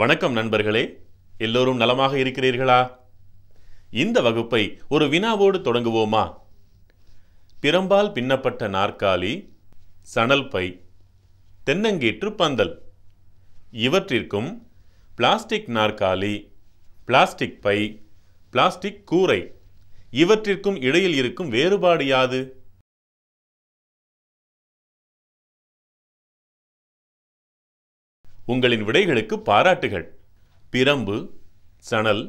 வணக்கம் நண்பர்களே எல்லோரும் நலமாக இருக்கிறீர்களா இந்த வகுப்பை ஒரு வினாவோடு தொடங்குவோமா பிரம்பால் பின்னப்பட்ட நாற்காலி சணல் பை தென்னங்கீற்று பந்தல் இவற்றிற்கும் பிளாஸ்டிக் நாற்காலி பிளாஸ்டிக் பை பிளாஸ்டிக் கூரை இவற்றிற்கும் இடையில் இருக்கும் வேறுபாடு யாது உங்களின் விடைகளுக்கு பாராட்டுகள் பிரம்பு சணல்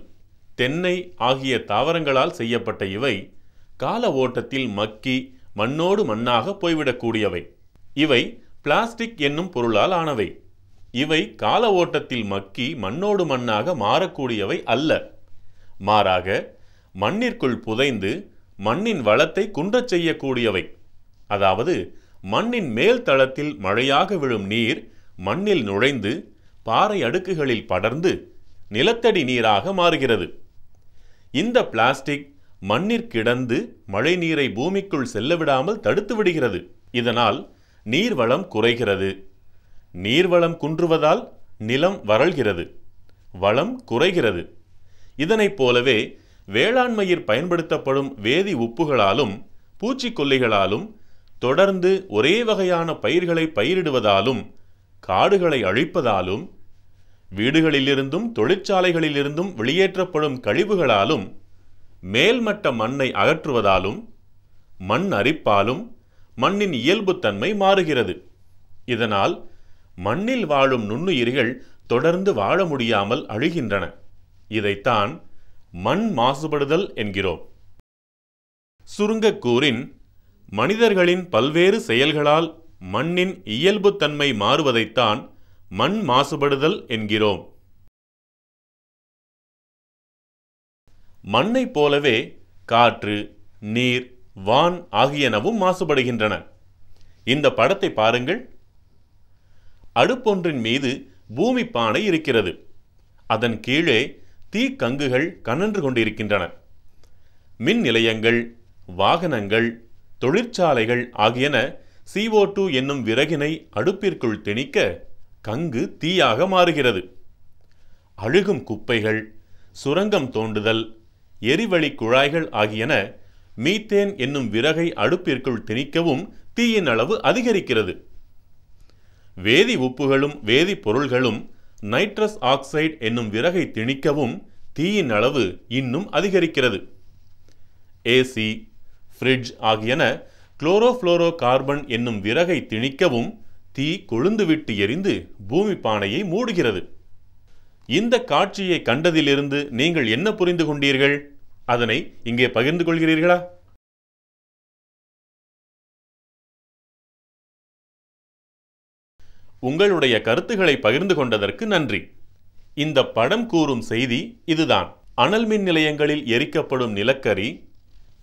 தென்னை ஆகிய தாவரங்களால் செய்யப்பட்ட இவை கால ஓட்டத்தில் மக்கி மண்ணோடு மண்ணாக போய்விடக்கூடியவை இவை பிளாஸ்டிக் என்னும் பொருளால் ஆனவை இவை கால ஓட்டத்தில் மக்கி மண்ணோடு மண்ணாக மாறக்கூடியவை அல்ல மாறாக மண்ணிற்குள் புதைந்து மண்ணின் வளத்தை குன்றச் செய்யக்கூடியவை அதாவது மண்ணின் மேல் தளத்தில் மழையாக விழும் நீர் மண்ணில் நுழைந்து பாறை அடுக்குகளில் படர்ந்து நிலத்தடி நீராக மாறுகிறது இந்த பிளாஸ்டிக் மண்ணிற்கிடந்து மழை நீரை பூமிக்குள் செல்லவிடாமல் தடுத்து விடுகிறது இதனால் நீர்வளம் குறைகிறது நீர்வளம் குன்றுவதால் நிலம் வறள்கிறது வளம் குறைகிறது இதனைப் போலவே வேளாண்மையில் பயன்படுத்தப்படும் வேதி உப்புகளாலும் பூச்சிக்கொல்லிகளாலும் தொடர்ந்து ஒரே வகையான பயிர்களை பயிரிடுவதாலும் காடுகளை அழிப்பதாலும் வீடுகளிலிருந்தும் தொழிற்சாலைகளிலிருந்தும் வெளியேற்றப்படும் கழிவுகளாலும் மேல்மட்ட மண்ணை அகற்றுவதாலும் மண் அரிப்பாலும் மண்ணின் இயல்புத்தன்மை மாறுகிறது இதனால் மண்ணில் வாழும் நுண்ணுயிரிகள் தொடர்ந்து வாழ முடியாமல் அழிகின்றன இதைத்தான் மண் மாசுபடுதல் என்கிறோம் சுருங்கக்கூறின் மனிதர்களின் பல்வேறு செயல்களால் மண்ணின் இயல்புத்தன்மை மாறுவதைத்தான் மண் மாசுபடுதல் என்கிறோம் மண்ணைப் போலவே காற்று நீர் வான் ஆகியனவும் மாசுபடுகின்றன இந்த படத்தை பாருங்கள் அடுப்பொன்றின் மீது பூமி பானை இருக்கிறது அதன் கீழே தீக்கங்குகள் கனன்று கொண்டிருக்கின்றன மின் நிலையங்கள் வாகனங்கள் தொழிற்சாலைகள் ஆகியன சிஓ டூ என்னும் விறகினை அடுப்பிற்குள் திணிக்க கங்கு தீயாக மாறுகிறது அழுகும் குப்பைகள் சுரங்கம் தோண்டுதல் எரிவளி குழாய்கள் ஆகியன மீத்தேன் என்னும் விறகை அடுப்பிற்குள் திணிக்கவும் தீயின் அளவு அதிகரிக்கிறது வேதி உப்புகளும் வேதிப்பொருள்களும் நைட்ரஸ் ஆக்சைடு என்னும் விறகை திணிக்கவும் தீயின் அளவு இன்னும் அதிகரிக்கிறது ஏசி ஃப்ரிட்ஜ் ஆகியன குளோரோஃப்ளோரோ கார்பன் என்னும் விறகை திணிக்கவும் தீ கொழுந்துவிட்டு எரிந்து பூமி பானையை மூடுகிறது இந்த காட்சியை கண்டதிலிருந்து நீங்கள் என்ன புரிந்து கொண்டீர்கள் அதனை இங்கே பகிர்ந்து கொள்கிறீர்களா உங்களுடைய கருத்துக்களை பகிர்ந்து கொண்டதற்கு நன்றி இந்த படம் கூறும் செய்தி இதுதான் அனல் மின் நிலையங்களில் எரிக்கப்படும் நிலக்கரி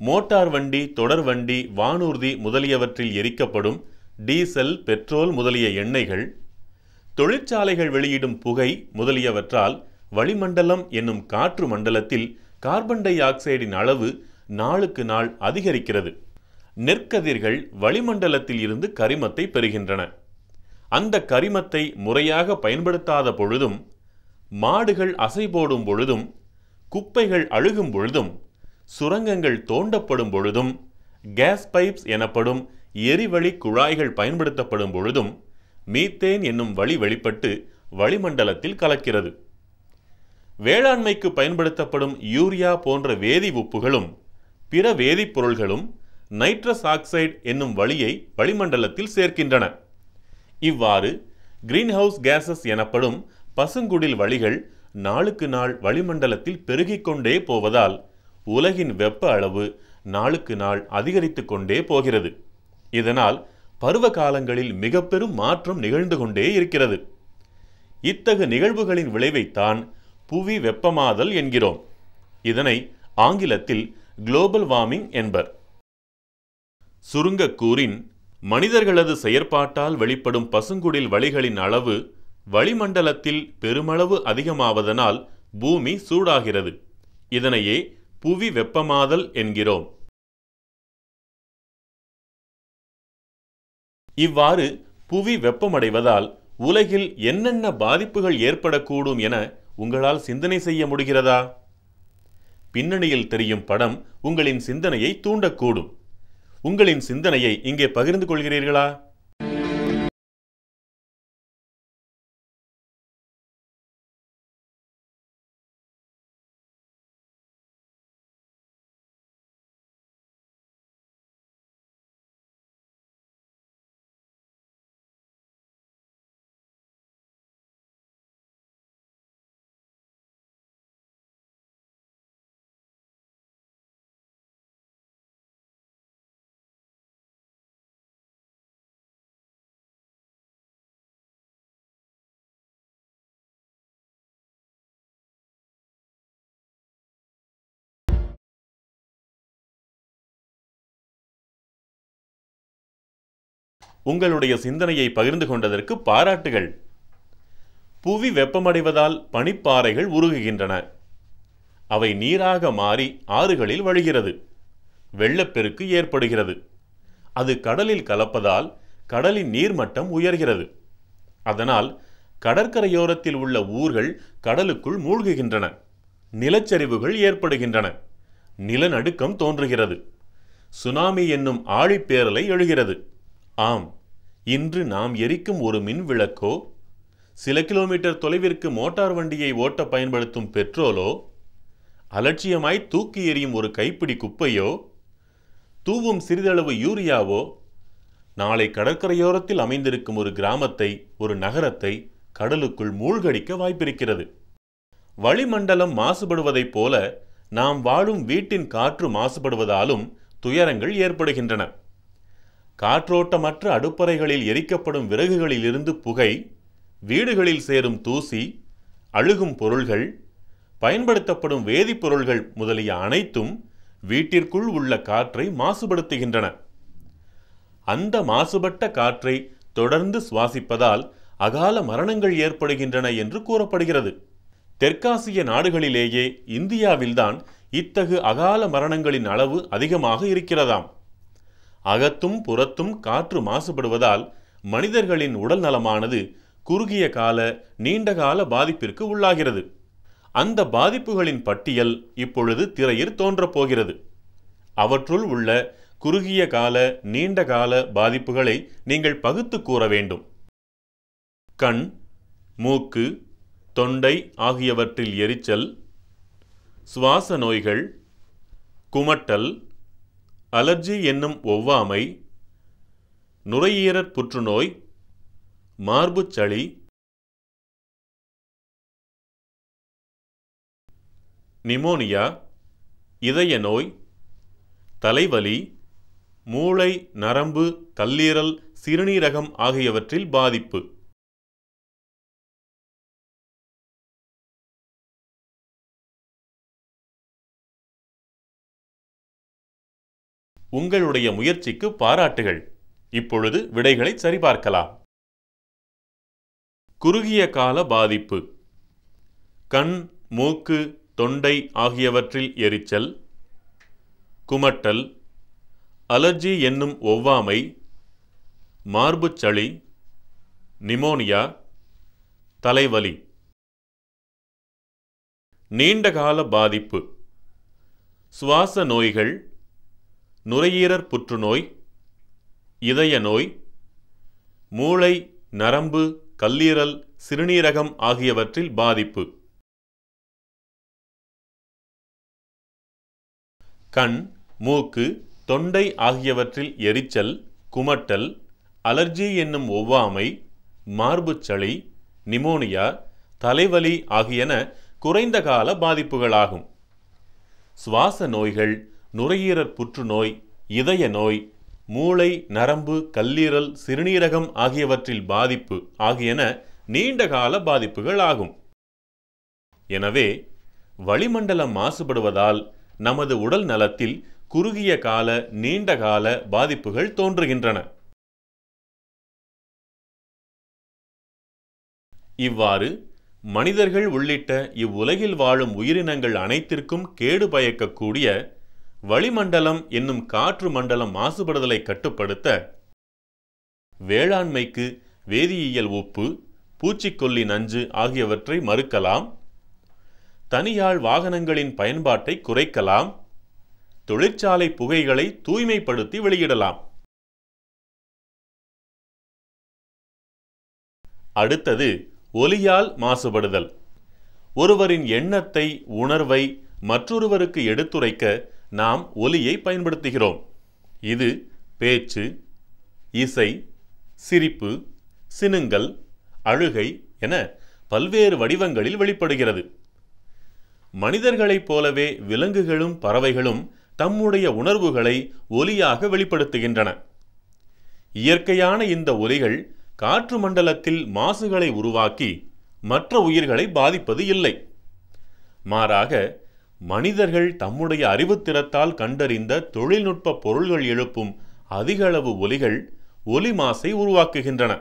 மோட்டார் வண்டி தொடர் வண்டி வானூர்தி முதலியவற்றில் எரிக்கப்படும் டீசல் பெட்ரோல் முதலிய எண்ணெய்கள் தொழிற்சாலைகள் வெளியிடும் புகை முதலியவற்றால் வளிமண்டலம் என்னும் காற்று மண்டலத்தில் கார்பன் டை ஆக்சைடின் அளவு நாளுக்கு நாள் அதிகரிக்கிறது நெற்கதிர்கள் வளிமண்டலத்தில் இருந்து கரிமத்தை பெறுகின்றன அந்த கரிமத்தை முறையாக பயன்படுத்தாத பொழுதும் மாடுகள் அசை போடும் பொழுதும் குப்பைகள் அழுகும் பொழுதும் சுரங்கங்கள் தோண்டப்படும் பொழுதும் கேஸ் பைப்ஸ் எனப்படும் எரிவழி குழாய்கள் பயன்படுத்தப்படும் பொழுதும் மீத்தேன் என்னும் வழி வெளிப்பட்டு வளிமண்டலத்தில் கலக்கிறது வேளாண்மைக்கு பயன்படுத்தப்படும் யூரியா போன்ற வேதி உப்புகளும் பிற வேதிப்பொருள்களும் நைட்ரஸ் ஆக்சைடு என்னும் வழியை வளிமண்டலத்தில் சேர்க்கின்றன இவ்வாறு கிரீன்ஹவுஸ் கேசஸ் எனப்படும் பசுங்குடில் வழிகள் நாளுக்கு நாள் வளிமண்டலத்தில் பெருகிக்கொண்டே போவதால் உலகின் வெப்ப அளவு நாளுக்கு நாள் அதிகரித்து கொண்டே போகிறது இதனால் பருவ காலங்களில் மிக பெரும் மாற்றம் நிகழ்ந்து கொண்டே இருக்கிறது இத்தகு நிகழ்வுகளின் விளைவைத்தான் புவி வெப்பமாதல் என்கிறோம் இதனை ஆங்கிலத்தில் குளோபல் வார்மிங் என்பர் சுருங்கக்கூறின் மனிதர்களது செயற்பாட்டால் வெளிப்படும் பசுங்குடில் வழிகளின் அளவு வளிமண்டலத்தில் பெருமளவு அதிகமாவதனால் பூமி சூடாகிறது இதனையே புவி வெப்பமாதல் என்கிறோம் இவ்வாறு புவி வெப்பமடைவதால் உலகில் என்னென்ன பாதிப்புகள் ஏற்படக்கூடும் என உங்களால் சிந்தனை செய்ய முடிகிறதா பின்னணியில் தெரியும் படம் உங்களின் சிந்தனையை தூண்டக்கூடும் உங்களின் சிந்தனையை இங்கே பகிர்ந்து கொள்கிறீர்களா உங்களுடைய சிந்தனையை பகிர்ந்து கொண்டதற்கு பாராட்டுகள் புவி வெப்பமடைவதால் பனிப்பாறைகள் உருகுகின்றன அவை நீராக மாறி ஆறுகளில் வழிகிறது வெள்ளப்பெருக்கு ஏற்படுகிறது அது கடலில் கலப்பதால் கடலின் நீர்மட்டம் உயர்கிறது அதனால் கடற்கரையோரத்தில் உள்ள ஊர்கள் கடலுக்குள் மூழ்குகின்றன நிலச்சரிவுகள் ஏற்படுகின்றன நிலநடுக்கம் தோன்றுகிறது சுனாமி என்னும் ஆழிப்பேரலை எழுகிறது ஆம் இன்று நாம் எரிக்கும் ஒரு மின் விளக்கோ சில கிலோமீட்டர் தொலைவிற்கு மோட்டார் வண்டியை ஓட்ட பயன்படுத்தும் பெட்ரோலோ அலட்சியமாய் தூக்கி எறியும் ஒரு கைப்பிடி குப்பையோ தூவும் சிறிதளவு யூரியாவோ நாளை கடற்கரையோரத்தில் அமைந்திருக்கும் ஒரு கிராமத்தை ஒரு நகரத்தை கடலுக்குள் மூழ்கடிக்க வாய்ப்பிருக்கிறது வளிமண்டலம் மாசுபடுவதைப் போல நாம் வாழும் வீட்டின் காற்று மாசுபடுவதாலும் துயரங்கள் ஏற்படுகின்றன காற்றோட்டமற்ற அடுப்பறைகளில் எரிக்கப்படும் விறகுகளிலிருந்து புகை வீடுகளில் சேரும் தூசி அழுகும் பொருள்கள் பயன்படுத்தப்படும் வேதிப்பொருள்கள் முதலிய அனைத்தும் வீட்டிற்குள் உள்ள காற்றை மாசுபடுத்துகின்றன அந்த மாசுபட்ட காற்றை தொடர்ந்து சுவாசிப்பதால் அகால மரணங்கள் ஏற்படுகின்றன என்று கூறப்படுகிறது தெற்காசிய நாடுகளிலேயே இந்தியாவில்தான் இத்தகு அகால மரணங்களின் அளவு அதிகமாக இருக்கிறதாம் அகத்தும் புறத்தும் காற்று மாசுபடுவதால் மனிதர்களின் உடல் நலமானது குறுகிய கால நீண்டகால பாதிப்பிற்கு உள்ளாகிறது அந்த பாதிப்புகளின் பட்டியல் இப்பொழுது திரையில் தோன்றப்போகிறது அவற்றுள் உள்ள குறுகிய கால நீண்ட கால பாதிப்புகளை நீங்கள் பகுத்து கூற வேண்டும் கண் மூக்கு தொண்டை ஆகியவற்றில் எரிச்சல் சுவாச நோய்கள் குமட்டல் அலர்ஜி என்னும் ஒவ்வாமை நுரையீரற் புற்றுநோய் மார்புச் சளி நிமோனியா இதய நோய் தலைவலி மூளை நரம்பு கல்லீரல் சிறுநீரகம் ஆகியவற்றில் பாதிப்பு உங்களுடைய முயற்சிக்கு பாராட்டுகள் இப்பொழுது விடைகளை சரிபார்க்கலாம் குறுகிய கால பாதிப்பு கண் மூக்கு தொண்டை ஆகியவற்றில் எரிச்சல் குமட்டல் அலர்ஜி என்னும் ஒவ்வாமை மார்புச்சளி நிமோனியா தலைவலி நீண்டகால பாதிப்பு சுவாச நோய்கள் நுரையீரற் புற்றுநோய் இதய நோய் மூளை நரம்பு கல்லீரல் சிறுநீரகம் ஆகியவற்றில் பாதிப்பு கண் மூக்கு தொண்டை ஆகியவற்றில் எரிச்சல் குமட்டல் அலர்ஜி என்னும் ஒவ்வாமை மார்புச்சளி நிமோனியா தலைவலி ஆகியன குறைந்த கால பாதிப்புகளாகும் சுவாச நோய்கள் நுரையீரற் புற்றுநோய் இதய நோய் மூளை நரம்பு கல்லீரல் சிறுநீரகம் ஆகியவற்றில் பாதிப்பு ஆகியன நீண்டகால பாதிப்புகள் ஆகும் எனவே வளிமண்டலம் மாசுபடுவதால் நமது உடல் நலத்தில் குறுகிய கால நீண்டகால பாதிப்புகள் தோன்றுகின்றன இவ்வாறு மனிதர்கள் உள்ளிட்ட இவ்வுலகில் வாழும் உயிரினங்கள் அனைத்திற்கும் கேடு பயக்கக்கூடிய வளிமண்டலம் என்னும் காற்று மண்டலம் மாசுபடுதலை கட்டுப்படுத்த வேளாண்மைக்கு வேதியியல் உப்பு பூச்சிக்கொல்லி நஞ்சு ஆகியவற்றை மறுக்கலாம் தனியாள் வாகனங்களின் பயன்பாட்டை குறைக்கலாம் தொழிற்சாலை புகைகளை தூய்மைப்படுத்தி வெளியிடலாம் அடுத்தது ஒலியால் மாசுபடுதல் ஒருவரின் எண்ணத்தை உணர்வை மற்றொருவருக்கு எடுத்துரைக்க நாம் ஒலியை பயன்படுத்துகிறோம் இது பேச்சு இசை சிரிப்பு சினுங்கள் அழுகை என பல்வேறு வடிவங்களில் வெளிப்படுகிறது மனிதர்களைப் போலவே விலங்குகளும் பறவைகளும் தம்முடைய உணர்வுகளை ஒலியாக வெளிப்படுத்துகின்றன இயற்கையான இந்த ஒலிகள் காற்று மண்டலத்தில் மாசுகளை உருவாக்கி மற்ற உயிர்களை பாதிப்பது இல்லை மாறாக மனிதர்கள் தம்முடைய அறிவுத்திறத்தால் கண்டறிந்த தொழில்நுட்ப பொருள்கள் எழுப்பும் அதிகளவு ஒலிகள் ஒலி மாசை உருவாக்குகின்றன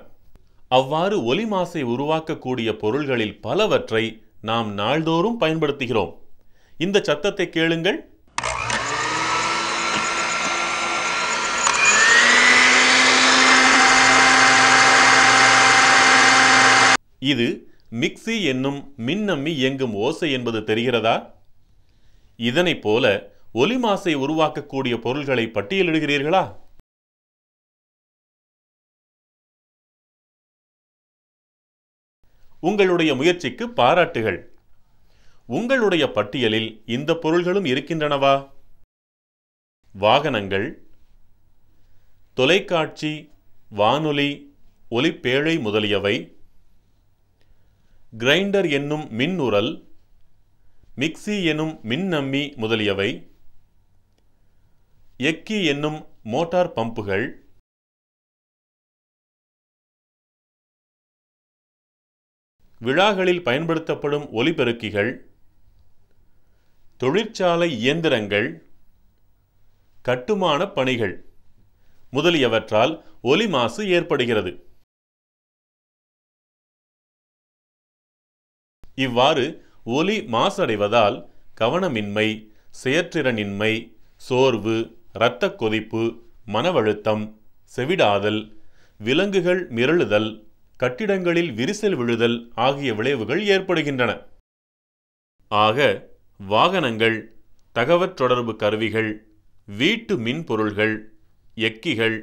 அவ்வாறு ஒலி மாசை உருவாக்கக்கூடிய பொருள்களில் பலவற்றை நாம் நாள்தோறும் பயன்படுத்துகிறோம் இந்த சத்தத்தை கேளுங்கள் இது மிக்சி என்னும் மின்னம்மி இயங்கும் ஓசை என்பது தெரிகிறதா இதனைப் போல ஒலி மாசை உருவாக்கக்கூடிய பொருள்களை பட்டியலிடுகிறீர்களா உங்களுடைய முயற்சிக்கு பாராட்டுகள் உங்களுடைய பட்டியலில் இந்த பொருள்களும் இருக்கின்றனவா வாகனங்கள் தொலைக்காட்சி வானொலி ஒலிப்பேழை முதலியவை கிரைண்டர் என்னும் மின்னுரல் மிக்சி எனும் மின்னம்மி முதலியவை எக்கி என்னும் மோட்டார் பம்புகள் விழாக்களில் பயன்படுத்தப்படும் ஒலிபெருக்கிகள் தொழிற்சாலை இயந்திரங்கள் கட்டுமான பணிகள் முதலியவற்றால் ஒலி மாசு ஏற்படுகிறது இவ்வாறு ஒலி மாசடைவதால் கவனமின்மை செயற்றிறனின்மை சோர்வு இரத்த கொதிப்பு மனவழுத்தம் செவிடாதல் விலங்குகள் மிரளுதல் கட்டிடங்களில் விரிசல் விழுதல் ஆகிய விளைவுகள் ஏற்படுகின்றன ஆக வாகனங்கள் தகவற் தொடர்பு கருவிகள் வீட்டு மின்பொருள்கள் எக்கிகள்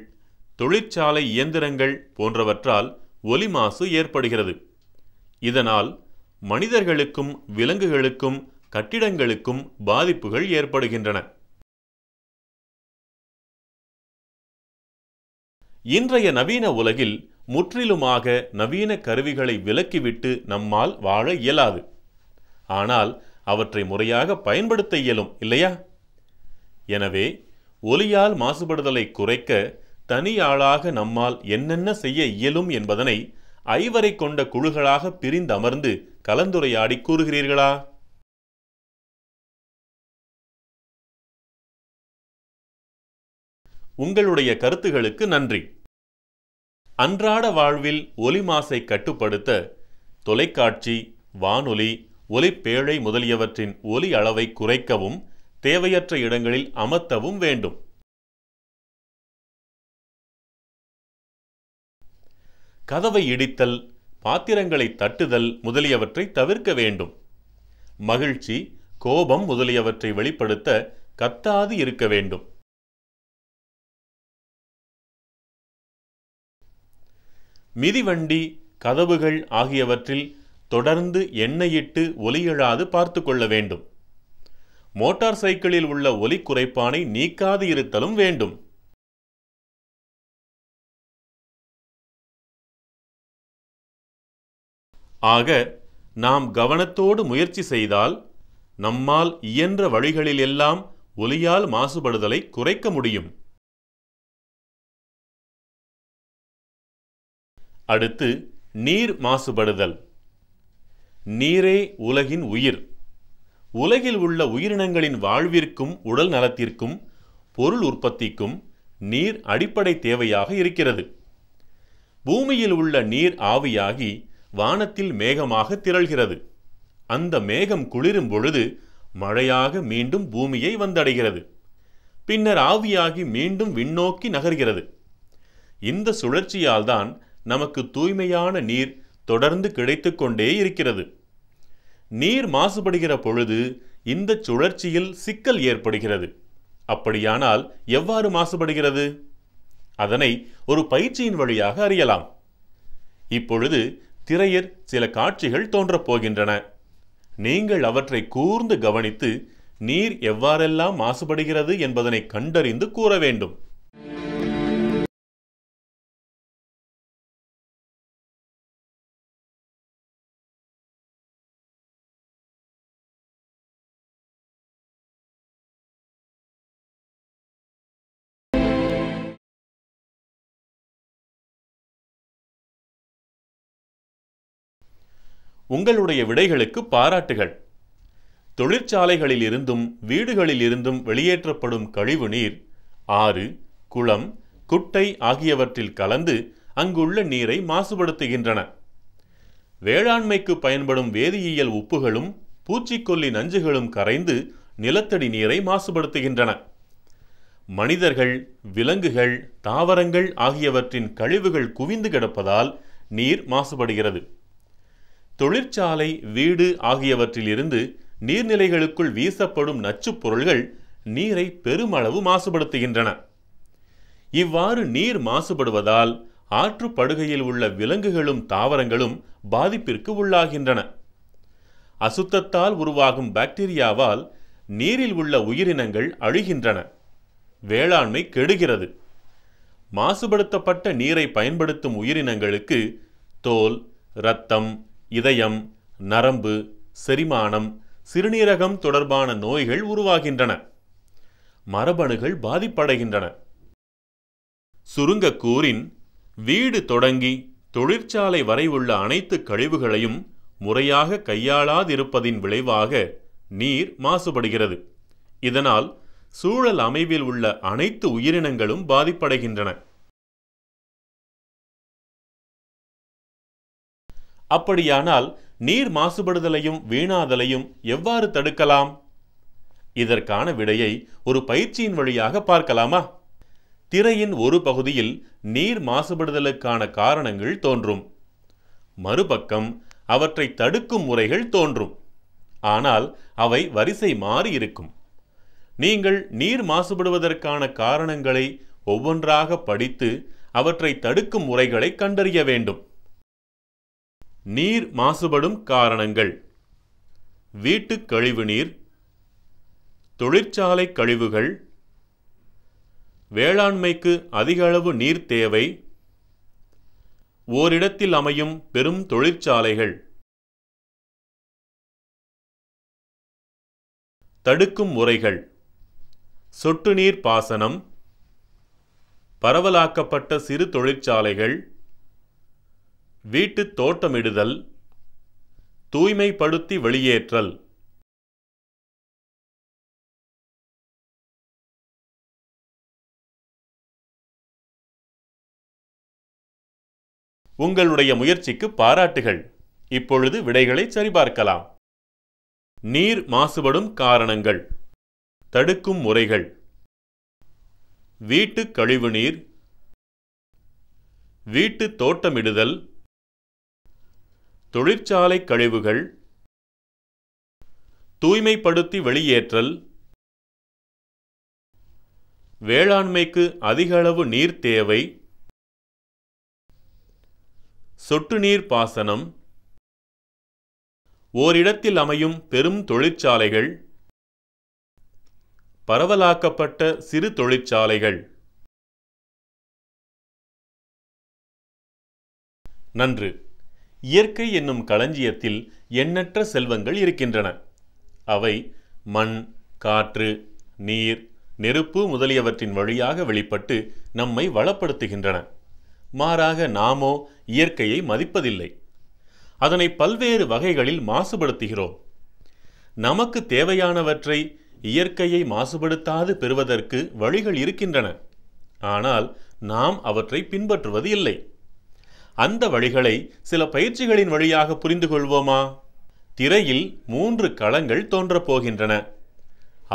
தொழிற்சாலை இயந்திரங்கள் போன்றவற்றால் ஒலி மாசு ஏற்படுகிறது இதனால் மனிதர்களுக்கும் விலங்குகளுக்கும் கட்டிடங்களுக்கும் பாதிப்புகள் ஏற்படுகின்றன இன்றைய நவீன உலகில் முற்றிலுமாக நவீன கருவிகளை விலக்கிவிட்டு நம்மால் வாழ இயலாது ஆனால் அவற்றை முறையாக பயன்படுத்த இயலும் இல்லையா எனவே ஒலியால் மாசுபடுதலை குறைக்க தனி ஆளாக நம்மால் என்னென்ன செய்ய இயலும் என்பதனை ஐவரை கொண்ட குழுகளாக பிரிந்து அமர்ந்து கலந்துரையாடி கூறுகிறீர்களா உங்களுடைய கருத்துகளுக்கு நன்றி அன்றாட வாழ்வில் ஒலி மாசை கட்டுப்படுத்த தொலைக்காட்சி வானொலி ஒலிப்பேழை முதலியவற்றின் ஒலி அளவை குறைக்கவும் தேவையற்ற இடங்களில் அமர்த்தவும் வேண்டும் கதவை இடித்தல் பாத்திரங்களை தட்டுதல் முதலியவற்றை தவிர்க்க வேண்டும் மகிழ்ச்சி கோபம் முதலியவற்றை வெளிப்படுத்த கத்தாது இருக்க வேண்டும் மிதிவண்டி கதவுகள் ஆகியவற்றில் தொடர்ந்து எண்ணெயிட்டு ஒலியழாது பார்த்து கொள்ள வேண்டும் மோட்டார் சைக்கிளில் உள்ள ஒலி குறைப்பானை நீக்காது இருத்தலும் வேண்டும் ஆக நாம் கவனத்தோடு முயற்சி செய்தால் நம்மால் இயன்ற வழிகளிலெல்லாம் ஒலியால் மாசுபடுதலை குறைக்க முடியும் அடுத்து நீர் மாசுபடுதல் நீரே உலகின் உயிர் உலகில் உள்ள உயிரினங்களின் வாழ்விற்கும் உடல் நலத்திற்கும் பொருள் உற்பத்திக்கும் நீர் அடிப்படை தேவையாக இருக்கிறது பூமியில் உள்ள நீர் ஆவியாகி வானத்தில் மேகமாக திரள்கிறது அந்த மேகம் குளிரும் பொழுது மழையாக மீண்டும் பூமியை வந்தடைகிறது பின்னர் ஆவியாகி மீண்டும் விண்ணோக்கி நகர்கிறது இந்த சுழற்சியால் தான் நமக்கு தூய்மையான நீர் தொடர்ந்து கிடைத்து கொண்டே இருக்கிறது நீர் மாசுபடுகிற பொழுது இந்த சுழற்சியில் சிக்கல் ஏற்படுகிறது அப்படியானால் எவ்வாறு மாசுபடுகிறது அதனை ஒரு பயிற்சியின் வழியாக அறியலாம் இப்பொழுது திரையில் சில காட்சிகள் தோன்றப் போகின்றன நீங்கள் அவற்றை கூர்ந்து கவனித்து நீர் எவ்வாறெல்லாம் மாசுபடுகிறது என்பதனை கண்டறிந்து கூற வேண்டும் உங்களுடைய விடைகளுக்கு பாராட்டுகள் தொழிற்சாலைகளில் இருந்தும் வீடுகளில் இருந்தும் வெளியேற்றப்படும் கழிவு நீர் ஆறு குளம் குட்டை ஆகியவற்றில் கலந்து அங்குள்ள நீரை மாசுபடுத்துகின்றன வேளாண்மைக்கு பயன்படும் வேதியியல் உப்புகளும் பூச்சிக்கொல்லி நஞ்சுகளும் கரைந்து நிலத்தடி நீரை மாசுபடுத்துகின்றன மனிதர்கள் விலங்குகள் தாவரங்கள் ஆகியவற்றின் கழிவுகள் குவிந்து கிடப்பதால் நீர் மாசுபடுகிறது தொழிற்சாலை வீடு ஆகியவற்றிலிருந்து நீர்நிலைகளுக்குள் வீசப்படும் நச்சுப் பொருள்கள் நீரை பெருமளவு மாசுபடுத்துகின்றன இவ்வாறு நீர் மாசுபடுவதால் ஆற்றுப்படுகையில் உள்ள விலங்குகளும் தாவரங்களும் பாதிப்பிற்கு உள்ளாகின்றன அசுத்தத்தால் உருவாகும் பாக்டீரியாவால் நீரில் உள்ள உயிரினங்கள் அழிகின்றன வேளாண்மை கெடுகிறது மாசுபடுத்தப்பட்ட நீரை பயன்படுத்தும் உயிரினங்களுக்கு தோல் இரத்தம் இதயம் நரம்பு செரிமானம் சிறுநீரகம் தொடர்பான நோய்கள் உருவாகின்றன மரபணுகள் பாதிப்படைகின்றன சுருங்கக்கூரின் வீடு தொடங்கி தொழிற்சாலை வரை உள்ள அனைத்து கழிவுகளையும் முறையாக கையாளாதிருப்பதின் விளைவாக நீர் மாசுபடுகிறது இதனால் சூழல் அமைவில் உள்ள அனைத்து உயிரினங்களும் பாதிப்படைகின்றன அப்படியானால் நீர் மாசுபடுதலையும் வீணாதலையும் எவ்வாறு தடுக்கலாம் இதற்கான விடையை ஒரு பயிற்சியின் வழியாக பார்க்கலாமா திரையின் ஒரு பகுதியில் நீர் மாசுபடுதலுக்கான காரணங்கள் தோன்றும் மறுபக்கம் அவற்றை தடுக்கும் முறைகள் தோன்றும் ஆனால் அவை வரிசை மாறி இருக்கும் நீங்கள் நீர் மாசுபடுவதற்கான காரணங்களை ஒவ்வொன்றாக படித்து அவற்றை தடுக்கும் முறைகளை கண்டறிய வேண்டும் நீர் மாசுபடும் காரணங்கள் வீட்டு கழிவு நீர் தொழிற்சாலை கழிவுகள் வேளாண்மைக்கு அதிக அளவு நீர் தேவை ஓரிடத்தில் அமையும் பெரும் தொழிற்சாலைகள் தடுக்கும் முறைகள் சொட்டு நீர் பாசனம் பரவலாக்கப்பட்ட சிறு தொழிற்சாலைகள் வீட்டுத் தோட்டமிடுதல் தூய்மைப்படுத்தி வெளியேற்றல் உங்களுடைய முயற்சிக்கு பாராட்டுகள் இப்பொழுது விடைகளை சரிபார்க்கலாம் நீர் மாசுபடும் காரணங்கள் தடுக்கும் முறைகள் வீட்டு கழிவுநீர் வீட்டு தோட்டமிடுதல் தொழிற்சாலை கழிவுகள் தூய்மைப்படுத்தி வெளியேற்றல் வேளாண்மைக்கு அதிக அளவு நீர் தேவை சொட்டு நீர் பாசனம் ஓரிடத்தில் அமையும் பெரும் தொழிற்சாலைகள் பரவலாக்கப்பட்ட சிறு தொழிற்சாலைகள் நன்று இயற்கை என்னும் களஞ்சியத்தில் எண்ணற்ற செல்வங்கள் இருக்கின்றன அவை மண் காற்று நீர் நெருப்பு முதலியவற்றின் வழியாக வெளிப்பட்டு நம்மை வளப்படுத்துகின்றன மாறாக நாமோ இயற்கையை மதிப்பதில்லை அதனை பல்வேறு வகைகளில் மாசுபடுத்துகிறோம் நமக்கு தேவையானவற்றை இயற்கையை மாசுபடுத்தாது பெறுவதற்கு வழிகள் இருக்கின்றன ஆனால் நாம் அவற்றை பின்பற்றுவது இல்லை அந்த வழிகளை சில பயிற்சிகளின் வழியாக புரிந்து கொள்வோமா திரையில் மூன்று களங்கள் தோன்றப்போகின்றன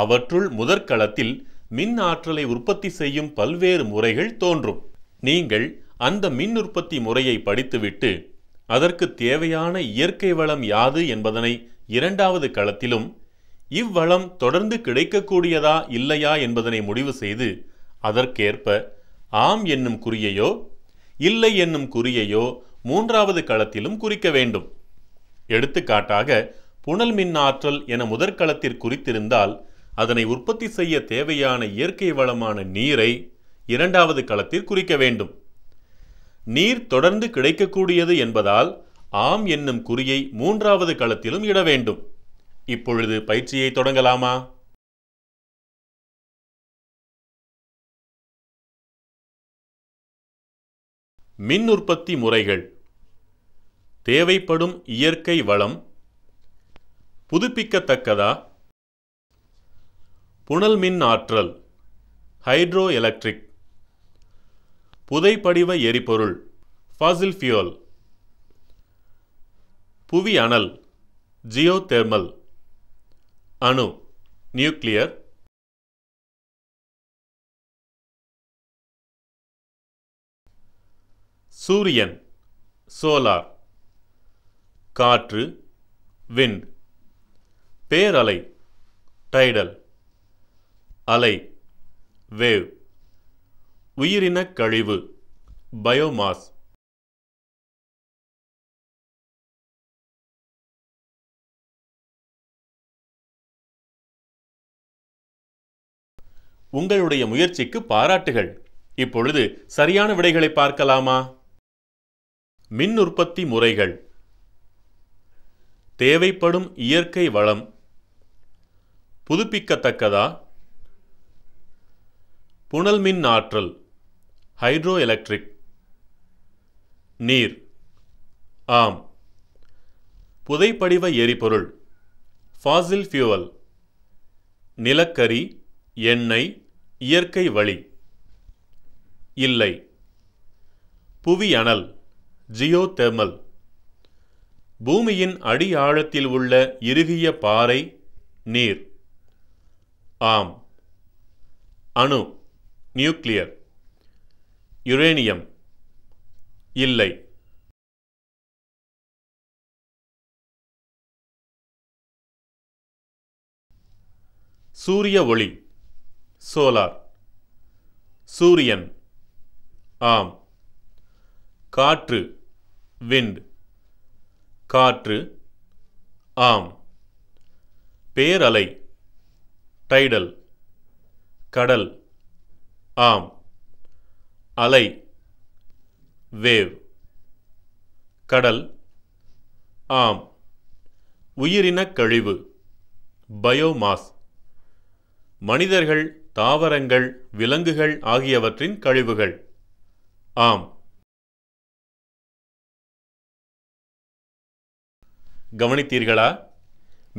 அவற்றுள் முதற்களத்தில் மின் ஆற்றலை உற்பத்தி செய்யும் பல்வேறு முறைகள் தோன்றும் நீங்கள் அந்த மின் உற்பத்தி முறையை படித்துவிட்டு அதற்கு தேவையான இயற்கை வளம் யாது என்பதனை இரண்டாவது களத்திலும் இவ்வளம் தொடர்ந்து கிடைக்கக்கூடியதா இல்லையா என்பதனை முடிவு செய்து அதற்கேற்ப ஆம் என்னும் குறியையோ இல்லை என்னும் குறியையோ மூன்றாவது களத்திலும் குறிக்க வேண்டும் எடுத்துக்காட்டாக புனல் மின் ஆற்றல் என முதற்களத்தில் குறித்திருந்தால் அதனை உற்பத்தி செய்ய தேவையான இயற்கை வளமான நீரை இரண்டாவது களத்தில் குறிக்க வேண்டும் நீர் தொடர்ந்து கிடைக்கக்கூடியது என்பதால் ஆம் என்னும் குறியை மூன்றாவது களத்திலும் இட வேண்டும் இப்பொழுது பயிற்சியை தொடங்கலாமா மின் உற்பத்தி முறைகள் தேவைப்படும் இயற்கை வளம் புதுப்பிக்கத்தக்கதா புனல் மின் ஆற்றல் ஹைட்ரோ எலக்ட்ரிக் புதைப்படிவ எரிபொருள் ஃபாசில் ஃபியூல் புவி அனல் ஜியோ தெர்மல் அணு நியூக்ளியர் சூரியன் சோலார் காற்று விண்ட் பேரலை டைடல் அலை வேவ் உயிரினக் கழிவு பயோமாஸ் உங்களுடைய முயற்சிக்கு பாராட்டுகள் இப்பொழுது சரியான விடைகளை பார்க்கலாமா மின் உற்பத்தி முறைகள் தேவைப்படும் இயற்கை வளம் புதுப்பிக்கத்தக்கதா புனல் மின் ஆற்றல் ஹைட்ரோ எலக்ட்ரிக் நீர் ஆம் புதைப்படிவ எரிபொருள் ஃபாசில் ஃபியூவல் நிலக்கரி எண்ணெய் இயற்கை வழி இல்லை புவி அனல் ஜியோதெர்மல் பூமியின் அடி ஆழத்தில் உள்ள இறுகிய பாறை நீர் ஆம் அணு நியூக்ளியர் யுரேனியம் இல்லை சூரிய ஒளி சோலார் சூரியன் ஆம் காற்று விண்ட் காற்று ஆம் பேரலை டைடல் கடல் ஆம் அலை வேவ் கடல் ஆம் உயிரினக் கழிவு பயோமாஸ் மனிதர்கள் தாவரங்கள் விலங்குகள் ஆகியவற்றின் கழிவுகள் ஆம் கவனித்தீர்களா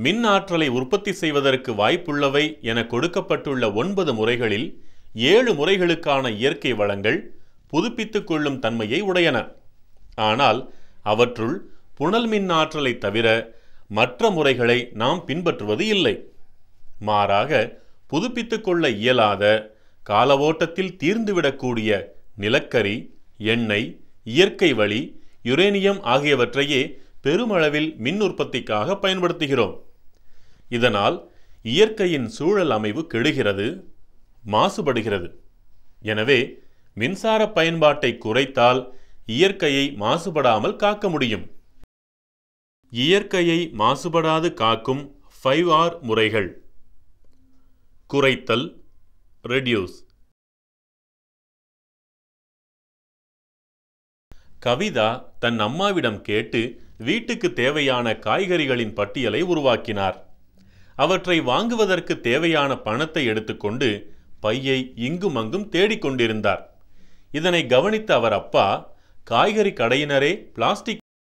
மின் ஆற்றலை உற்பத்தி செய்வதற்கு வாய்ப்புள்ளவை என கொடுக்கப்பட்டுள்ள ஒன்பது முறைகளில் ஏழு முறைகளுக்கான இயற்கை வளங்கள் புதுப்பித்துக் கொள்ளும் தன்மையை உடையன ஆனால் அவற்றுள் புனல் மின் ஆற்றலை தவிர மற்ற முறைகளை நாம் பின்பற்றுவது இல்லை மாறாக புதுப்பித்துக் கொள்ள இயலாத காலவோட்டத்தில் தீர்ந்துவிடக்கூடிய நிலக்கரி எண்ணெய் இயற்கை வழி யுரேனியம் ஆகியவற்றையே பெருமளவில் மின் உற்பத்திக்காக பயன்படுத்துகிறோம் இதனால் இயற்கையின் சூழல் அமைவு கெடுகிறது மாசுபடுகிறது எனவே மின்சார பயன்பாட்டை குறைத்தால் இயற்கையை மாசுபடாமல் காக்க முடியும் இயற்கையை மாசுபடாது காக்கும் ஃபைவ் ஆர் முறைகள் குறைத்தல் ரெடியூஸ் கவிதா தன் அம்மாவிடம் கேட்டு வீட்டுக்கு தேவையான காய்கறிகளின் பட்டியலை உருவாக்கினார் அவற்றை வாங்குவதற்கு தேவையான பணத்தை எடுத்துக்கொண்டு பையை இங்கும் அங்கும் தேடிக்கொண்டிருந்தார் இதனை கவனித்த அவர் அப்பா காய்கறி கடையினரே பிளாஸ்டிக்